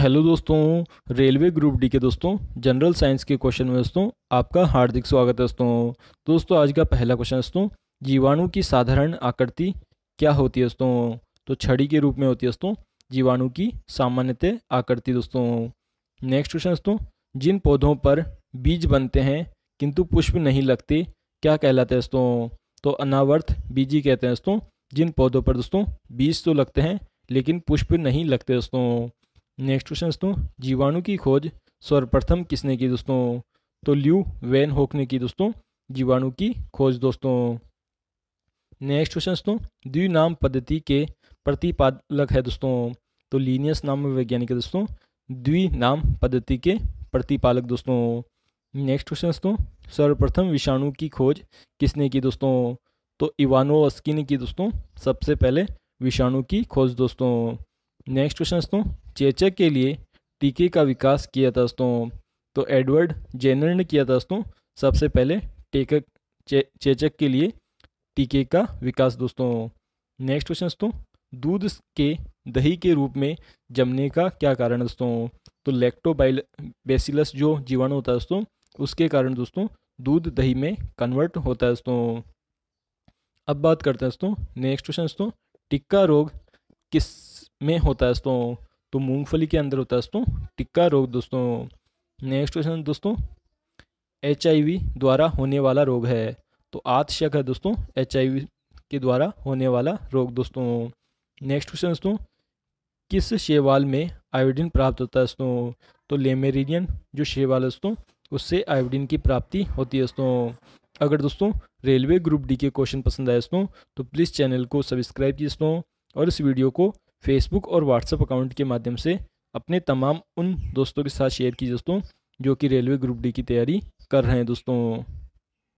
hello दोस्तों railway group D के दोस्तों जनरल साइंस के क्वेश्चन में दोस्तों आपका हार्दिक स्वागत है दोस्तों दोस्तों आज का पहला क्वेश्चन दोस्तों जीवाणु की साधारण आकृति क्या होती है दोस्तों तो छड़ी के रूप में होती है दोस्तों जीवाणु की सामान्यतः आकृति दोस्तों नेक्स्ट क्वेश्चन दोस्तों जिन पौधों पर बीज बनते हैं किंतु पुष्प नहीं लगते क्या कहलाते हैं दोस्तों तो अनावर्त बीज ही कहते हैं दोस्तों जिन पौधों पर दोस्तों बीज तो लगते हैं लेकिन पुष्प नहीं लगते दोस्तों नेक्स्ट क्वेश्चन दोस्तों जीवाणु की खोज सर्वप्रथम किसने की दोस्तों तो ल्यू वेन होक ने की दोस्तों जीवाणु की खोज दोस्तों नेक्स्ट क्वेश्चन दोस्तों द्विनाम पद्धति के प्रतिपादक है दोस्तों तो लीनियस नाम वैज्ञानिक है दोस्तों द्विनाम पद्धति के प्रतिपालक दोस्तों नेक्स्ट क्वेश्चन दोस्तों सर्वप्रथम विषाणु की खोज किसने की दोस्तों तो इवानोवस्की ने की दोस्तों सबसे पहले विषाणु की खोज दोस्तों नेक्स्ट क्वेश्चन दोस्तों चेचक के लिए टीके का विकास किया था दोस्तों तो एडवर्ड जेनर ने किया था दोस्तों सबसे पहले टेकक चे, चेचक के लिए टीके का विकास दोस्तों नेक्स्ट क्वेश्चन दोस्तों दूध के दही के रूप में जमने का क्या कारण दोस्तों तो लेक्टोबाइल बेसिलस जो जीवाणु होता है दोस्तों उसके कारण दोस्तों दूध दही में कन्वर्ट होता है दोस्तों अब बात करते हैं दोस्तों नेक्स्ट क्वेश्चन दोस्तों टिक्का रोग किस में होता है दोस्तों तो मूंगफली के अंदर होता है दोस्तों टिक्का रोग दोस्तों नेक्स्ट क्वेश्चन दोस्तों एच द्वारा होने वाला रोग है तो आतशक है दोस्तों एच के द्वारा होने वाला रोग दोस्तों नेक्स्ट क्वेश्चन दोस्तों किस शेवाल में आयोडीन प्राप्त होता है दोस्तों तो लेमेरिडियन जो शेवाल है दोस्तों उससे आयोडीन की प्राप्ति होती है दोस्तों अगर दोस्तों रेलवे ग्रुप डी के क्वेश्चन पसंद आए दोस्तों तो प्लीज़ चैनल को सब्सक्राइब कीजिए दोस्तों और इस वीडियो को फेसबुक और व्हाट्सएप अकाउंट के माध्यम से अपने तमाम उन दोस्तों के साथ शेयर की दोस्तों जो कि रेलवे ग्रुप डी की तैयारी कर रहे हैं दोस्तों